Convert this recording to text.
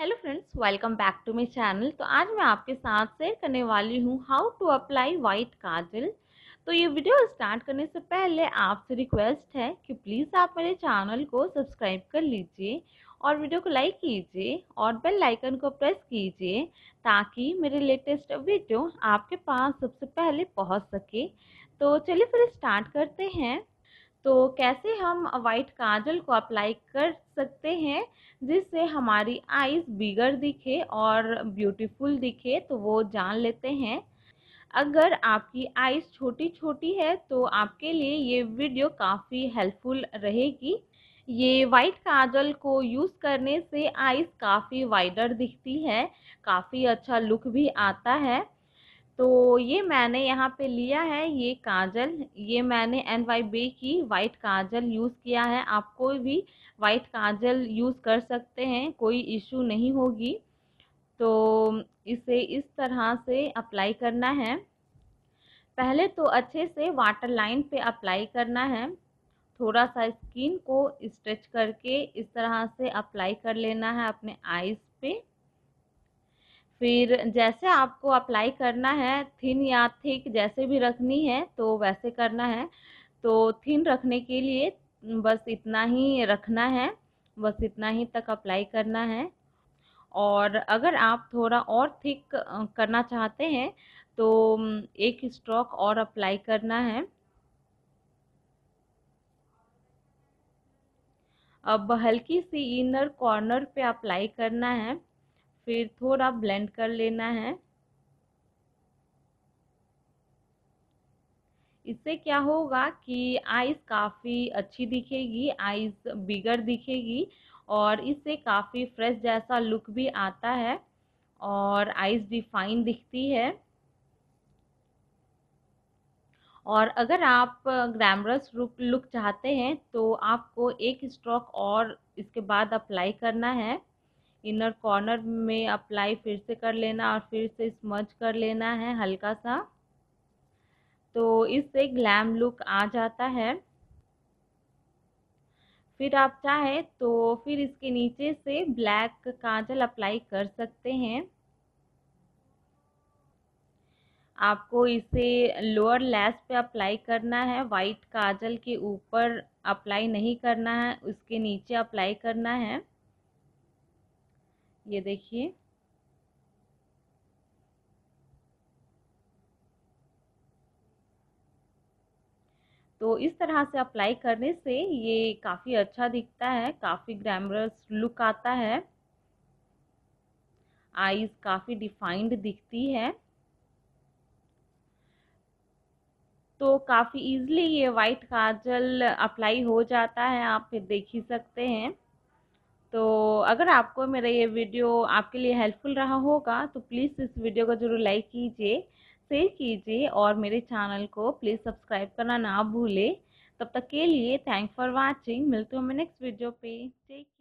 hello friends welcome back to my channel तो आज मैं आपके साथ शेयर करने वाली हूँ how to apply white kajal तो ये वीडियो स्टार्ट करने से पहले आपसे रिक्वेस्ट है कि प्लीज़ आप मेरे चैनल को सब्सक्राइब कर लीजिए और वीडियो को लाइक कीजिए और बेल आइकन को प्रेस कीजिए ताकि मेरे लेटेस्ट वीडियो आपके पास सबसे पहले पहुँच सके तो चलिए फिर स्टार्ट करते हैं तो कैसे हम वाइट काजल को अप्लाई कर सकते हैं जिससे हमारी आइज़ बिगर दिखे और ब्यूटीफुल दिखे तो वो जान लेते हैं अगर आपकी आइज़ छोटी छोटी है तो आपके लिए ये वीडियो काफ़ी हेल्पफुल रहेगी ये वाइट काजल को यूज़ करने से आइज़ काफ़ी वाइडर दिखती है काफ़ी अच्छा लुक भी आता है तो ये मैंने यहाँ पे लिया है ये काजल ये मैंने एन वाई बे की वाइट काजल यूज़ किया है आप कोई भी वाइट काजल यूज़ कर सकते हैं कोई इशू नहीं होगी तो इसे इस तरह से अप्लाई करना है पहले तो अच्छे से वाटर लाइन पे अप्लाई करना है थोड़ा सा स्किन को स्ट्रेच करके इस तरह से अप्लाई कर लेना है अपने आइज़ पे फिर जैसे आपको अप्लाई करना है थिन या थिक जैसे भी रखनी है तो वैसे करना है तो थिन रखने के लिए बस इतना ही रखना है बस इतना ही तक अप्लाई करना है और अगर आप थोड़ा और थिक करना चाहते हैं तो एक स्ट्रोक और अप्लाई करना है अब हल्की सी इनर कॉर्नर पे अप्लाई करना है फिर थोड़ा ब्लेंड कर लेना है इससे क्या होगा कि आइस काफ़ी अच्छी दिखेगी आइज़ बिगर दिखेगी और इससे काफ़ी फ्रेश जैसा लुक भी आता है और आइज़ भी फाइन दिखती है और अगर आप ग्रामरस रुक लुक चाहते हैं तो आपको एक स्ट्रोक और इसके बाद अप्लाई करना है इनर कॉर्नर में अप्लाई फिर से कर लेना और फिर से स्मज कर लेना है हल्का सा तो इससे ग्लैम लुक आ जाता है फिर आप चाहे तो फिर इसके नीचे से ब्लैक काजल अप्लाई कर सकते हैं आपको इसे लोअर लैस पे अप्लाई करना है वाइट काजल के ऊपर अप्लाई नहीं करना है उसके नीचे अप्लाई करना है ये देखिए तो इस तरह से अप्लाई करने से ये काफ़ी अच्छा दिखता है काफ़ी ग्लैमरस लुक आता है आईज काफ़ी डिफाइंड दिखती है तो काफ़ी इजीली ये वाइट काजल अप्लाई हो जाता है आप फिर देख ही सकते हैं तो अगर आपको मेरा ये वीडियो आपके लिए हेल्पफुल रहा होगा तो प्लीज़ इस वीडियो को ज़रूर लाइक कीजिए शेयर कीजिए और मेरे चैनल को प्लीज़ सब्सक्राइब करना ना भूलें तब तक के लिए थैंक फॉर वॉचिंग मिलती हूँ मैं नेक्स्ट वीडियो पे टेक